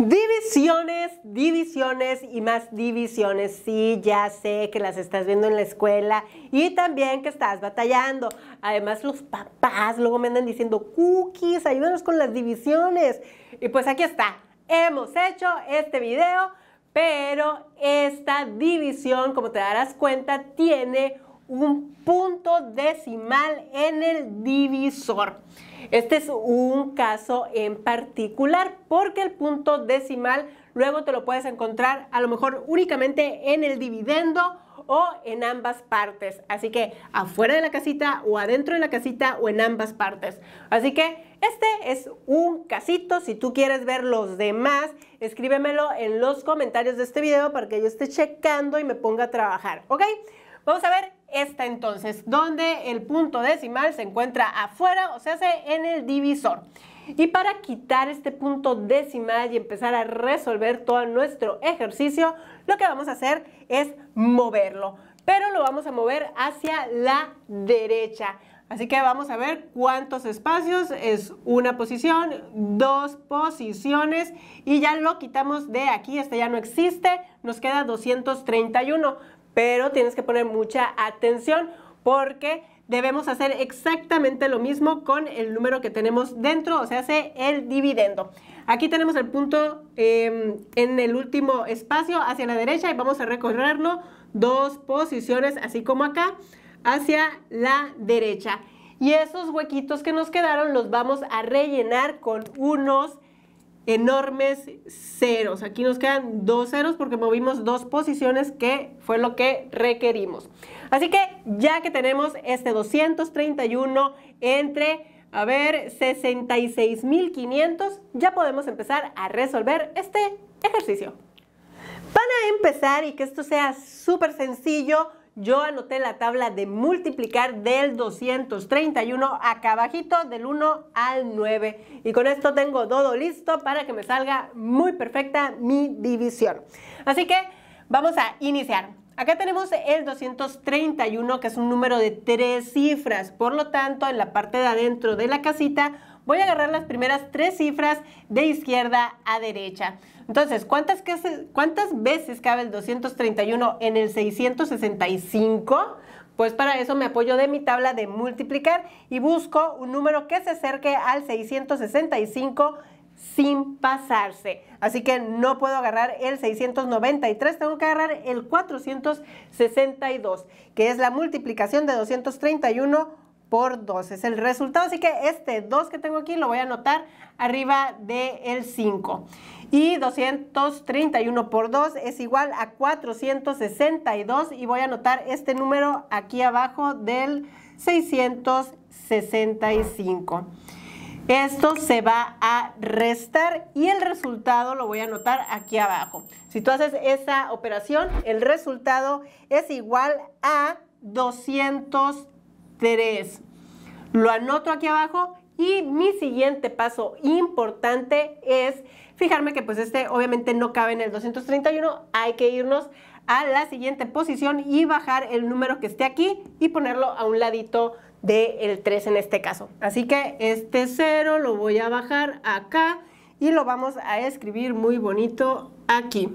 Divisiones, divisiones y más divisiones. Sí, ya sé que las estás viendo en la escuela y también que estás batallando. Además, los papás luego me andan diciendo, cookies, ayúdanos con las divisiones. Y pues aquí está. Hemos hecho este video, pero esta división, como te darás cuenta, tiene un punto decimal en el divisor. Este es un caso en particular porque el punto decimal luego te lo puedes encontrar a lo mejor únicamente en el dividendo o en ambas partes. Así que afuera de la casita o adentro de la casita o en ambas partes. Así que este es un casito. Si tú quieres ver los demás, escríbemelo en los comentarios de este video para que yo esté checando y me ponga a trabajar. ¿Ok? Vamos a ver esta entonces, donde el punto decimal se encuentra afuera, o se hace en el divisor. Y para quitar este punto decimal y empezar a resolver todo nuestro ejercicio, lo que vamos a hacer es moverlo, pero lo vamos a mover hacia la derecha. Así que vamos a ver cuántos espacios es una posición, dos posiciones y ya lo quitamos de aquí, este ya no existe, nos queda 231 pero tienes que poner mucha atención porque debemos hacer exactamente lo mismo con el número que tenemos dentro, o sea, hace el dividendo. Aquí tenemos el punto em, en el último espacio hacia la derecha y vamos a recorrerlo dos posiciones, así como acá, hacia la derecha. Y esos huequitos que nos quedaron los vamos a rellenar con unos enormes ceros. Aquí nos quedan dos ceros porque movimos dos posiciones que fue lo que requerimos. Así que ya que tenemos este 231 entre, a ver, 66.500, ya podemos empezar a resolver este ejercicio. Para empezar y que esto sea súper sencillo yo anoté la tabla de multiplicar del 231 acá abajito del 1 al 9 y con esto tengo todo listo para que me salga muy perfecta mi división. Así que vamos a iniciar. Acá tenemos el 231 que es un número de tres cifras, por lo tanto en la parte de adentro de la casita voy a agarrar las primeras tres cifras de izquierda a derecha. Entonces, ¿cuántas, veces cabe el 231 en el 665? Pues para eso me apoyo de mi tabla de multiplicar y busco un número que se acerque al 665 sin pasarse. Así que no puedo agarrar el 693, tengo que agarrar el 462, que es la multiplicación de 231 por 2 es el resultado. Así que este 2 que tengo aquí lo voy a anotar arriba del 5. Y 231 por 2 es igual a 462 y voy a anotar este número aquí abajo del 665. Esto se va a restar y el resultado lo voy a anotar aquí abajo. Si tú haces esa operación, el resultado es igual a 200 3. Lo anoto aquí abajo y mi siguiente paso importante es fijarme que pues este obviamente no cabe en el 231, hay que irnos a la siguiente posición y bajar el número que esté aquí y ponerlo a un ladito del 3 en este caso. Así que este 0 lo voy a bajar acá y lo vamos a escribir muy bonito aquí.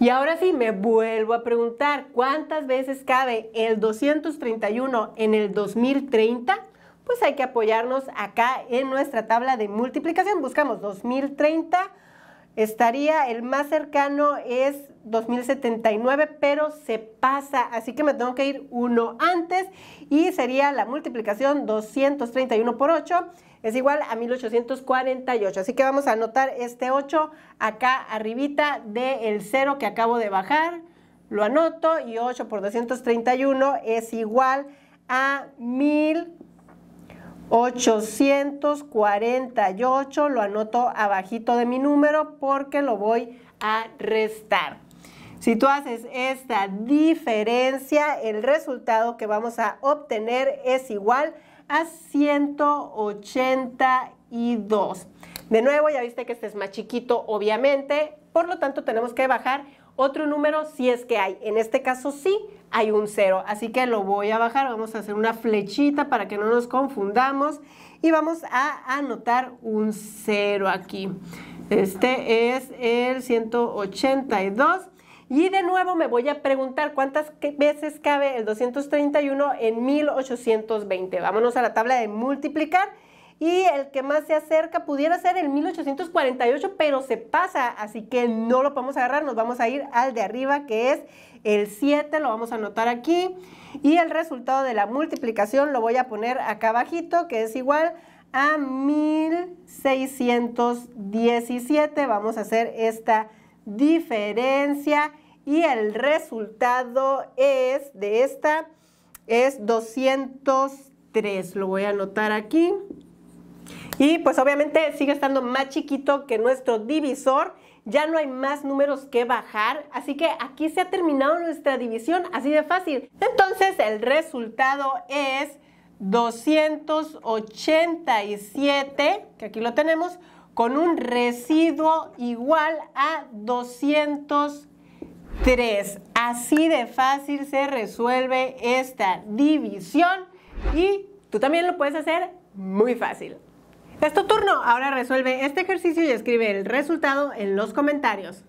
Y ahora sí, me vuelvo a preguntar, ¿cuántas veces cabe el 231 en el 2030? Pues hay que apoyarnos acá en nuestra tabla de multiplicación. Buscamos 2030 estaría, el más cercano es 2079, pero se pasa, así que me tengo que ir uno antes y sería la multiplicación 231 por 8 es igual a 1848. Así que vamos a anotar este 8 acá arribita del 0 que acabo de bajar, lo anoto y 8 por 231 es igual a 1000. 848, lo anoto abajito de mi número porque lo voy a restar. Si tú haces esta diferencia, el resultado que vamos a obtener es igual a 182. De nuevo, ya viste que este es más chiquito, obviamente, por lo tanto tenemos que bajar otro número si es que hay. En este caso sí, hay un cero. Así que lo voy a bajar, vamos a hacer una flechita para que no nos confundamos y vamos a anotar un cero aquí. Este es el 182. Y de nuevo me voy a preguntar cuántas veces cabe el 231 en 1820. Vámonos a la tabla de multiplicar y el que más se acerca pudiera ser el 1848, pero se pasa, así que no lo podemos agarrar, nos vamos a ir al de arriba que es el 7 lo vamos a anotar aquí. Y el resultado de la multiplicación lo voy a poner acá abajito, que es igual a 1617. Vamos a hacer esta diferencia y el resultado es de esta es 203. Lo voy a anotar aquí. Y pues obviamente sigue estando más chiquito que nuestro divisor, ya no hay más números que bajar, así que aquí se ha terminado nuestra división, así de fácil. Entonces el resultado es 287, que aquí lo tenemos, con un residuo igual a 203. Así de fácil se resuelve esta división y tú también lo puedes hacer muy fácil. Es tu turno. Ahora resuelve este ejercicio y escribe el resultado en los comentarios.